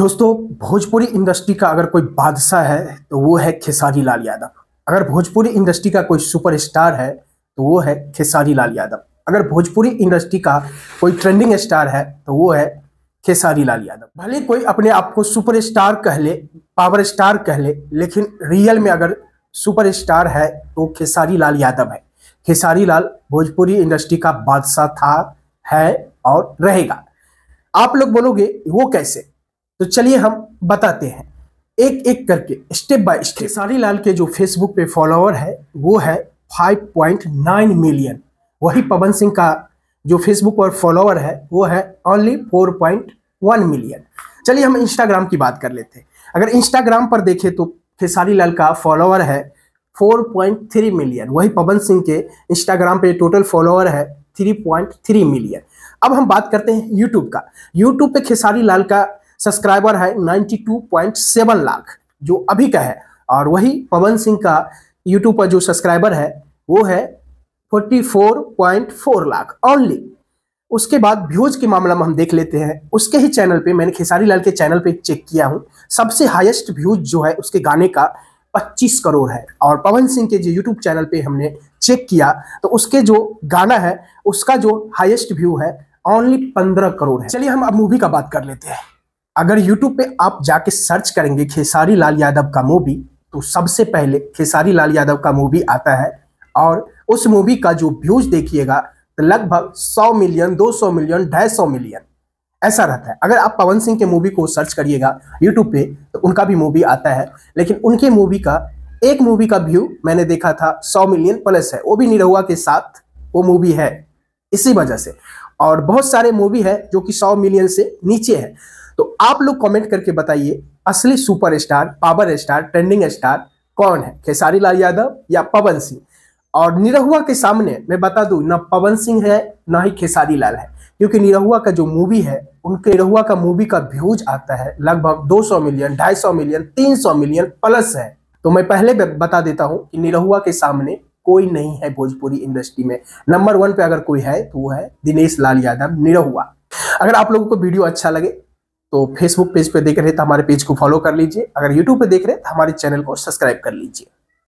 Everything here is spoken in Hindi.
दोस्तों भोजपुरी इंडस्ट्री का अगर कोई बादशाह है तो वो है खेसारी लाल यादव अगर भोजपुरी इंडस्ट्री का कोई सुपरस्टार है तो वो है खेसारी लाल यादव अगर भोजपुरी इंडस्ट्री का कोई ट्रेंडिंग स्टार है तो वो है खेसारी लाल यादव भले कोई अपने आप को सुपरस्टार कह ले पावर स्टार कह ले लेकिन रियल में अगर सुपरस्टार है तो खेसारी लाल यादव है खेसारी लाल भोजपुरी इंडस्ट्री का बादशाह था है और रहेगा आप लोग बोलोगे वो कैसे तो चलिए हम बताते हैं एक एक करके step by step Khesari Lal के जो फेसबुक पे फॉलोअर है वो है 5.9 मिलियन वही पवन सिंह का जो फेसबुक पर फॉलोअर है वो है ओनली 4.1 मिलियन चलिए हम इंस्टाग्राम की बात कर लेते हैं अगर इंस्टाग्राम पर देखें तो खेसारी लाल का फॉलोअर है 4.3 मिलियन वही पवन सिंह के इंस्टाग्राम पे टोटल फॉलोअर है 3.3 मिलियन अब हम बात करते हैं यूट्यूब का यूट्यूब पे खेसारी लाल का सब्सक्राइबर है 92.7 लाख जो अभी का है और वही पवन सिंह का यूट्यूब पर जो सब्सक्राइबर है वो है 44.4 लाख ओनली उसके बाद व्यूज के मामला में हम देख लेते हैं उसके ही चैनल पे मैंने खेसारी लाल के चैनल पे चेक किया हूँ सबसे हाईएस्ट व्यूज जो है उसके गाने का 25 करोड़ है और पवन सिंह के जो यूट्यूब चैनल पे हमने चेक किया तो उसके जो गाना है उसका जो हाईएस्ट व्यू है ओनली 15 करोड़ है चलिए हम अब मूवी का बात कर लेते हैं अगर यूट्यूब पे आप जाके सर्च करेंगे खेसारी लाल यादव का मूवी तो सबसे पहले खेसारी लाल यादव का मूवी आता है और उस मूवी का जो व्यूज देखिएगा तो लगभग 100 मिलियन 200 मिलियन ढाई सौ मिलियन ऐसा रहता है अगर आप पवन सिंह के मूवी को सर्च करिएगा यूट्यूब पे तो उनका भी मूवी आता है लेकिन उनके मूवी का एक मूवी का व्यू मैंने देखा था 100 मिलियन प्लस है वो भी निरहुआ के साथ वो मूवी है इसी वजह से और बहुत सारे मूवी है जो कि 100 मिलियन से नीचे है तो आप लोग कमेंट करके बताइए असली superstar power star trending star कौन है खेसारी लाल यादव या पवन सिंह और निरहुआ के सामने मैं बता दू ना पवन सिंह है ना ही खेसारी लाल है क्योंकि निरहुआ का जो मूवी है उनके निरहुआ का मूवी का व्यूज आता है लगभग 200 मिलियन 250 मिलियन 300 मिलियन प्लस है तो मैं पहले बता देता हूं कि निरहुआ के सामने कोई नहीं है भोजपुरी इंडस्ट्री में नंबर वन पे अगर कोई है तो वो है दिनेश लाल यादव निरहुआ अगर आप लोगों को वीडियो अच्छा लगे तो फेसबुक पेज पे देख रहे तो हमारे पेज को फॉलो कर लीजिए अगर यूट्यूब पे देख रहे तो हमारे चैनल को सब्सक्राइब कर लीजिए